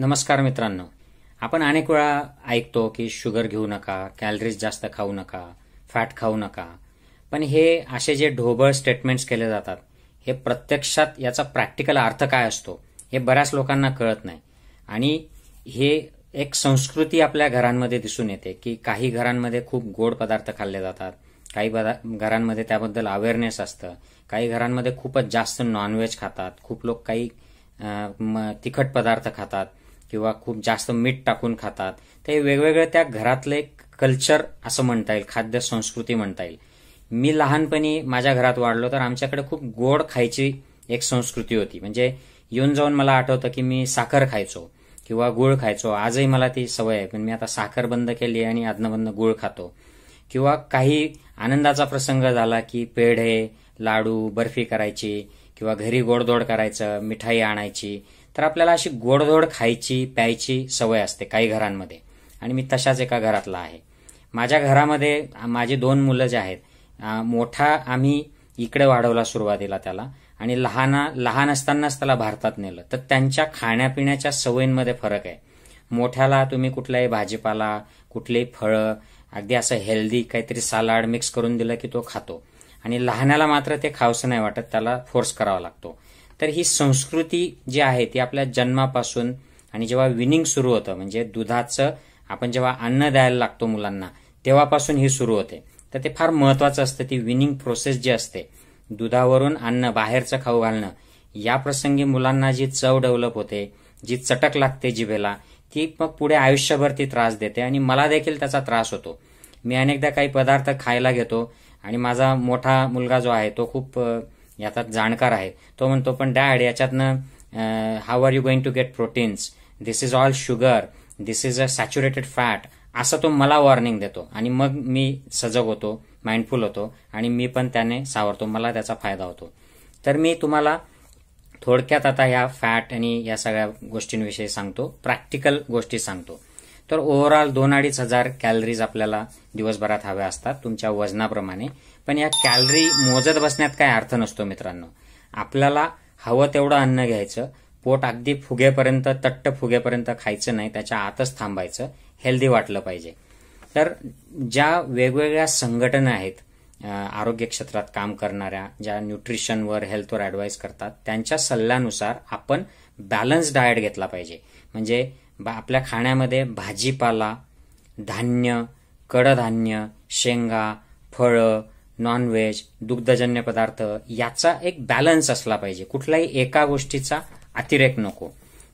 नमस्कार मित्रांनो आपण अनेक वेळा ऐकतो की शुगर घेऊ नका कॅलरीज जास्त खाऊ नका फॅट खाऊ नका पण हे असे जे ढोबळ स्टेटमेंट्स केले जातात हे प्रत्यक्षात याचा प्रॅक्टिकल अर्थ काय असतो हे बऱ्याच लोकांना कळत नाही आणि हे एक संस्कृती आपल्या घरांमध्ये दिसून येते की काही घरांमध्ये खूप गोड पदार्थ खाल्ले जातात काही घरांमध्ये त्याबद्दल अवेअरनेस असतं काही घरांमध्ये खूपच जास्त नॉनव्हेज खातात खूप लोक काही तिखट पदार्थ खातात किंवा खूप जास्त मीठ टाकून खातात ते वेगवेगळे त्या घरातलं एक कल्चर असं म्हणता येईल खाद्य संस्कृती म्हणता येईल मी लहानपणी माझ्या घरात वाढलो तर आमच्याकडे खूप गोड खायची एक संस्कृती होती म्हणजे येऊन जाऊन मला आठवतं की मी साखर खायचो किंवा गुळ खायचो आजही मला ती सवय आहे पण मी आता साखर बंद केली आणि आदनबंद गुळ खातो किंवा काही आनंदाचा प्रसंग झाला की पेढे लाडू बर्फी करायची किंवा घरी गोडदोड करायचं मिठाई आणायची तर आपल्याला अशी गोडधोड खायची प्यायची सवय असते काही घरांमध्ये आणि मी तशाच एका घरातला आहे माझ्या घरामध्ये माझी दोन मुलं जे आहेत मोठा आम्ही इकडे वाढवला सुरुवातीला त्याला आणि लहाना लहान असतानाच त्याला भारतात नेलं तर त्यांच्या खाण्यापिण्याच्या सवयींमध्ये फरक आहे मोठ्याला तुम्ही कुठलाही भाजीपाला कुठलेही फळं अगदी असं हेल्दी काहीतरी सालाड मिक्स करून दिलं की तो खातो आणि लहानाला मात्र ते खावसं नाही वाटत त्याला फोर्स करावा लागतो तर ही संस्कृती जी आहे ती आपल्या जन्मापासून आणि जेव्हा विनिंग सुरू होतं म्हणजे दुधाचं आपण जेव्हा अन्न द्यायला लागतो मुलांना तेव्हापासून ही सुरू होते तर ते फार महत्वाचं असतं ती विनिंग प्रोसेस जी असते दुधावरून अन्न बाहेरचं खाऊ घालणं या प्रसंगी मुलांना जी चव डेव्हलप होते जी चटक लागते जिभेला ती मग पुढे आयुष्यभर ती त्रास देते आणि मला देखील त्याचा त्रास होतो मी अनेकदा काही पदार्थ खायला घेतो आणि माझा मोठा मुलगा जो आहे तो खूप यातात जाणकार आहे तो म्हणतो पण डॅड याच्यातनं how are you going to get proteins this is all sugar this is a saturated fat असं तो मला वॉर्निंग देतो आणि मग मी सजग होतो माइंडफुल होतो आणि मी पण त्याने सावरतो मला त्याचा फायदा होतो तर मी तुम्हाला थोडक्यात आता या फॅट आणि या सगळ्या गोष्टींविषयी सांगतो प्रॅक्टिकल गोष्टी सांगतो तर ओव्हरऑल दोन अडीच हजार कॅलरीज आपल्याला दिवसभरात हव्या असतात तुमच्या वजनाप्रमाणे पण या कॅलरी मोजत बसण्यात काय अर्थ नसतो मित्रांनो आपल्याला हवं तेवढं अन्न घ्यायचं पोट अगदी फुगेपर्यंत तट्ट फुगेपर्यंत खायचं नाही त्याच्या आतच थांबायचं हेल्दी वाटलं पाहिजे तर ज्या वेगवेगळ्या संघटना आहेत आरोग्य क्षेत्रात काम करणाऱ्या ज्या न्यूट्रिशनवर हेल्थवर ॲडवाईज करतात त्यांच्या सल्ल्यानुसार आपण बॅलन्स डाएट घेतला पाहिजे म्हणजे बा आपल्या खाण्यामध्ये भाजीपाला धान्य कडधान्य शेंगा फळं नॉनव्हेज दुग्धजन्य पदार्थ याचा एक बॅलन्स असला पाहिजे कुठलाही एका गोष्टीचा अतिरेक नको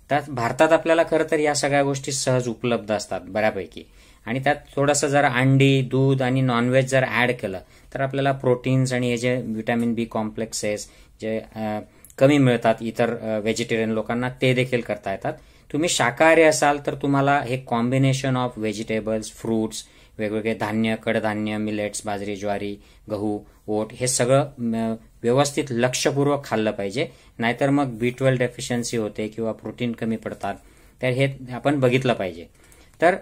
त्यात भारतात आपल्याला खरं तर या सगळ्या गोष्टी सहज उपलब्ध असतात बऱ्यापैकी आणि त्यात थोडंसं जर अंडी दूध आणि नॉनव्हेज जर ॲड केलं तर आपल्याला प्रोटीन्स आणि हे जे व्हिटॅमिन बी कॉम्प्लेक्सेस जे कमी मिळतात इतर व्हेजिटेरियन लोकांना ते देखील करता येतात तुम्ही शाकाहारी असाल तर तुम्हाला हे कॉम्बिनेशन ऑफ व्हेजिटेबल्स फ्रुट्स वेगवेगळे धान्य कडधान्य मिलेट्स बाजरी ज्वारी गहू ओट हे सगळं व्यवस्थित लक्षपूर्वक खाल्लं पाहिजे नाहीतर मग बी ट्वेल्व डेफिशियन्सी होते किंवा प्रोटीन कमी पडतात तर हे आपण बघितलं पाहिजे तर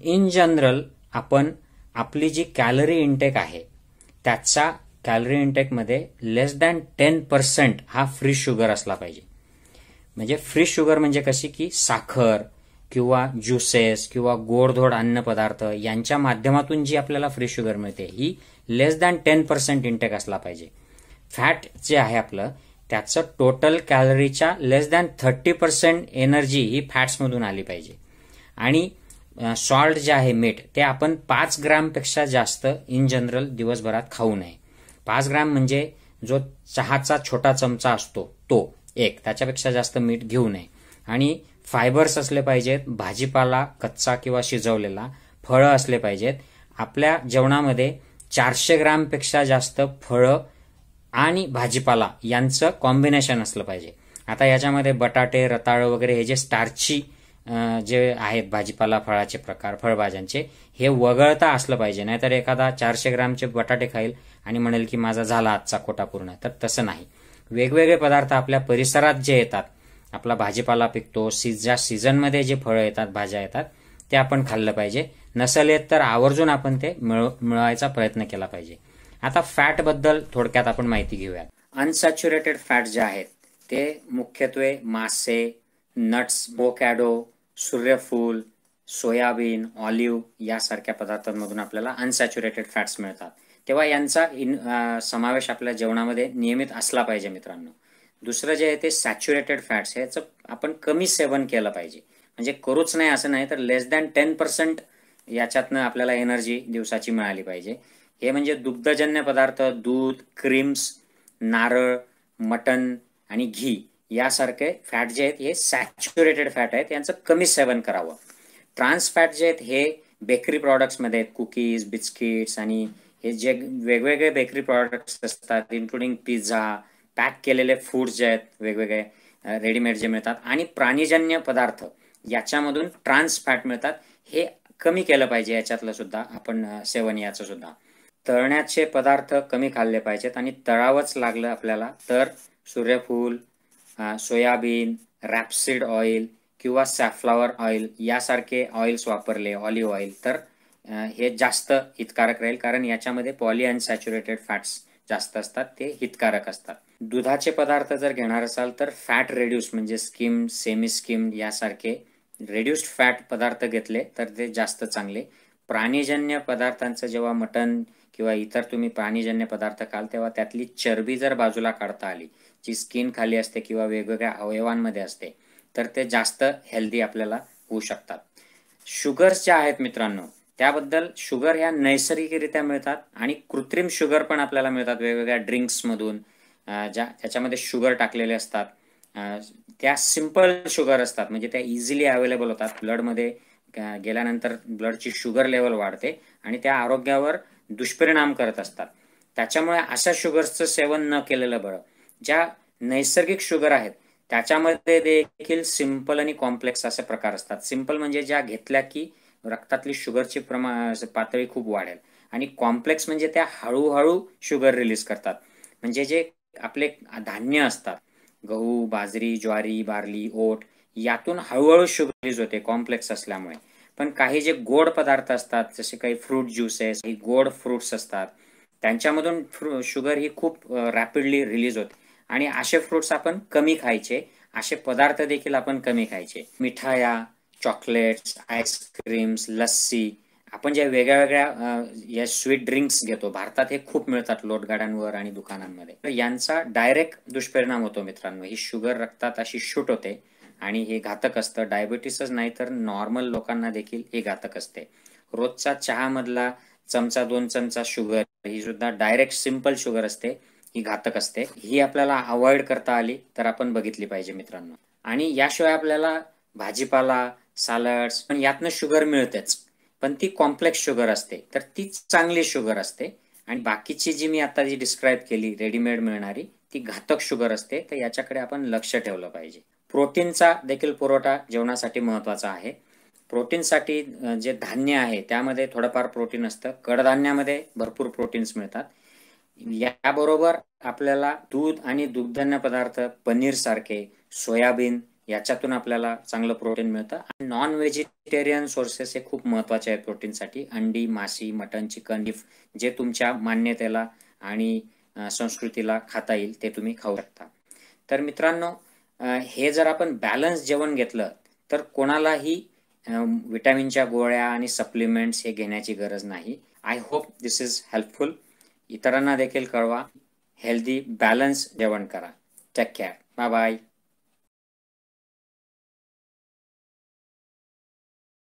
इन जनरल आपण आपली जी कॅलरी इंटेक आहे त्याचा कॅलरी इंटेकमध्ये लेस दॅन टेन पर्सेंट हा फ्री शुगर असला पाहिजे म्हणजे फ्री शुगर म्हणजे कशी की साखर किंवा ज्युसेस किंवा गोडधोड अन्न पदार्थ यांच्या माध्यमातून जी आपल्याला फ्री शुगर मिळते ही less than ten percent intake असला पाहिजे फॅट जे आहे आपलं त्याचं टोटल कॅलरीच्या less than thirty percent energy ही फॅट्समधून आली पाहिजे आणि सॉल्ट जे आहे मीठ ते आपण पाच ग्रॅमपेक्षा जास्त इन जनरल दिवसभरात खाऊ नये पाच ग्रॅम म्हणजे जो चहाचा छोटा चमचा असतो तो एक त्याच्यापेक्षा जास्त मीठ घेऊ नये आणि फायबर्स असले पाहिजेत भाजीपाला कच्चा किंवा शिजवलेला फळं असले पाहिजेत आपल्या जेवणामध्ये चारशे ग्रामपेक्षा जास्त फळं आणि भाजीपाला यांचं कॉम्बिनेशन असलं पाहिजे आता याच्यामध्ये बटाटे रताळं वगैरे हे जे स्टार्ची जे आहेत भाजीपाला फळाचे प्रकार फळभाज्यांचे हे वगळता असलं पाहिजे नाहीतर एखादा चारशे ग्रामचे बटाटे खाईल आणि म्हणेल की माझा झाला आजचा कोटा पूर्ण तर तसं नाही वेगवेगळे पदार्थ आपल्या परिसरात जे येतात आपला भाजीपाला पिकतो ज्या सीझनमध्ये जे फळं येतात भाज्या येतात ते आपण खाल्लं पाहिजे नसेल येत तर आवर्जून आपण ते मिळवायचा प्रयत्न केला पाहिजे आता फॅटबद्दल थोडक्यात आपण माहिती घेऊयात अनसॅच्युरेटेड फॅट जे आहेत ते मुख्यत्वे मासे नट्स बोकॅडो सूर्यफूल सोयाबीन ऑलिव्ह यासारख्या पदार्थांमधून आपल्याला अनसॅच्युरेटेड फॅट्स मिळतात तेव्हा यांचा इन समावेश आपल्या जेवणामध्ये नियमित असला पाहिजे मित्रांनो दुसरं जे आहे ते सॅच्युरेटेड फॅट्स याचं आपण कमी सेवन केलं पाहिजे म्हणजे करूच नाही असं नाही तर लेस दॅन टेन पर्सेंट याच्यातनं आपल्याला एनर्जी दिवसाची मिळाली पाहिजे हे म्हणजे दुग्धजन्य पदार्थ दूध क्रीम्स नारळ मटन आणि घी यासारखे फॅट जे आहेत हे सॅच्युरेटेड फॅट आहेत यांचं कमी सेवन करावं ट्रान्सफॅट जे आहेत हे बेकरी प्रॉडक्ट्समध्ये आहेत कुकीज बिस्किट्स आणि हे जे वेगवेगळे बेकरी प्रॉडक्ट्स असतात इन्क्लुडिंग पिझ्झा पॅक केलेले फूड्स जे आहेत वेगवेगळे रेडीमेड जे मिळतात आणि प्राणीजन्य पदार्थ याच्यामधून ट्रान्सफॅट मिळतात हे कमी केलं पाहिजे याच्यातलं सुद्धा आपण सेवन याचं सुद्धा तळण्याचे पदार्थ कमी खाल्ले पाहिजेत आणि तळावंच लागलं आपल्याला तर सूर्यफूल सोयाबीन रॅपसीड ऑइल किंवा सॅफ्लॉवर ऑइल यासारखे ऑइल्स वापरले ऑलिव्ह ऑइल तर हे जास्त हितकारक राहील कारण याच्यामध्ये पॉली अनसॅच्युरेटेड फॅट्स जास्त असतात ते हितकारक असतात दुधाचे पदार्थ जर घेणार असाल तर फॅट रेड्यूस म्हणजे स्किम सेमी स्किम यासारखे रेड्यूस्ड फॅट पदार्थ घेतले तर ते जास्त चांगले प्राणीजन्य पदार्थांचं जेव्हा मटण किंवा इतर तुम्ही प्राणीजन्य पदार्थ खाल तेव्हा त्यातली चरबी जर बाजूला काढता आली जी स्किन खाली असते किंवा वेगवेगळ्या अवयवांमध्ये असते तर ते जास्त हेल्दी आपल्याला होऊ शकतात शुगर्स ज्या आहेत मित्रांनो त्याबद्दल शुगर ह्या नैसर्गिकरित्या मिळतात आणि कृत्रिम शुगर पण आपल्याला मिळतात वेगवेगळ्या ड्रिंक्समधून ज्या त्याच्यामध्ये शुगर टाकलेले असतात त्या सिंपल शुगर असतात म्हणजे त्या इझिली अवेलेबल होतात ब्लडमध्ये गेल्यानंतर ब्लडची शुगर लेवल वाढते आणि त्या आरोग्यावर दुष्परिणाम करत असतात त्याच्यामुळे अशा शुगर्सचं सेवन न केलेलं बरं ज्या नैसर्गिक शुगर आहेत त्याच्यामध्ये देखील सिम्पल आणि कॉम्प्लेक्स असे प्रकार असतात सिम्पल म्हणजे ज्या घेतल्या की रक्तातली शुगरची प्रमाण पातळी खूप वाढेल आणि कॉम्प्लेक्स म्हणजे त्या हळूहळू शुगर रिलीज करतात म्हणजे जे आपले धान्य असतात गहू बाजरी ज्वारी बार्ली ओट यातून हळूहळू शुगर रिलीज होते कॉम्प्लेक्स असल्यामुळे पण काही जे गोड पदार्थ असतात जसे काही फ्रूट ज्युसेस काही गोड फ्रूट्स असतात त्यांच्यामधून शुगर ही खूप रॅपिडली रिलीज होते आणि असे फ्रुट्स आपण कमी खायचे असे पदार्थ देखील आपण कमी खायचे मिठाया चॉकलेट्स आईस्क्रीम्स लस्सी आपण ज्या वेगळ्या वेगळ्या या स्वीट ड्रिंक्स घेतो भारतात हे खूप मिळतात लोटगाड्यांवर आणि दुकानांमध्ये तर यांचा डायरेक्ट दुष्परिणाम होतो मित्रांनो ही शुगर रक्तात अशी शूट होते आणि हे घातक असतं डायबिटीसच नाही तर नॉर्मल लोकांना देखील हे घातक असते रोजचा चहामधला चमचा दोन चमचा शुगर ही सुद्धा डायरेक्ट सिंपल शुगर असते ही घातक असते ही आपल्याला अवॉइड करता आली तर आपण बघितली पाहिजे मित्रांनो आणि याशिवाय आपल्याला भाजीपाला सॅलड्स पण यातनं शुगर मिळतेच पण ती कॉम्प्लेक्स शुगर असते तर तीच चांगली शुगर असते आणि बाकीची जी मी आता जी डिस्क्राईब केली रेडीमेड मिळणारी ती घातक शुगर असते तर याच्याकडे आपण लक्ष ठेवलं पाहिजे प्रोटीनचा देखील पुरवठा जेवणासाठी महत्वाचा आहे प्रोटीनसाठी जे धान्य आहे त्यामध्ये थोडंफार प्रोटीन असतं कडधान्यामध्ये भरपूर प्रोटीन्स मिळतात याबरोबर आपल्याला दूध आणि दुग्धन्य पदार्थ पनीर सारखे सोयाबीन याच्यातून आपल्याला चांगलं प्रोटीन मिळतं आणि नॉन व्हेजिटेरियन सोर्सेस हे खूप महत्वाचे आहेत प्रोटीनसाठी अंडी मासी मटन चिकन बीफ जे तुमच्या मान्यतेला आणि संस्कृतीला खाता येईल ते तुम्ही खाऊ शकता तर मित्रांनो हे जर आपण बॅलन्स जेवण घेतलं तर कोणालाही विटॅमिनच्या गोळ्या आणि सप्लिमेंट्स हे घेण्याची गरज नाही I hope this is helpful इतरांना देखील कळवा हेल्दी बॅलन्स जेवण करा टेक केअर बाय बाय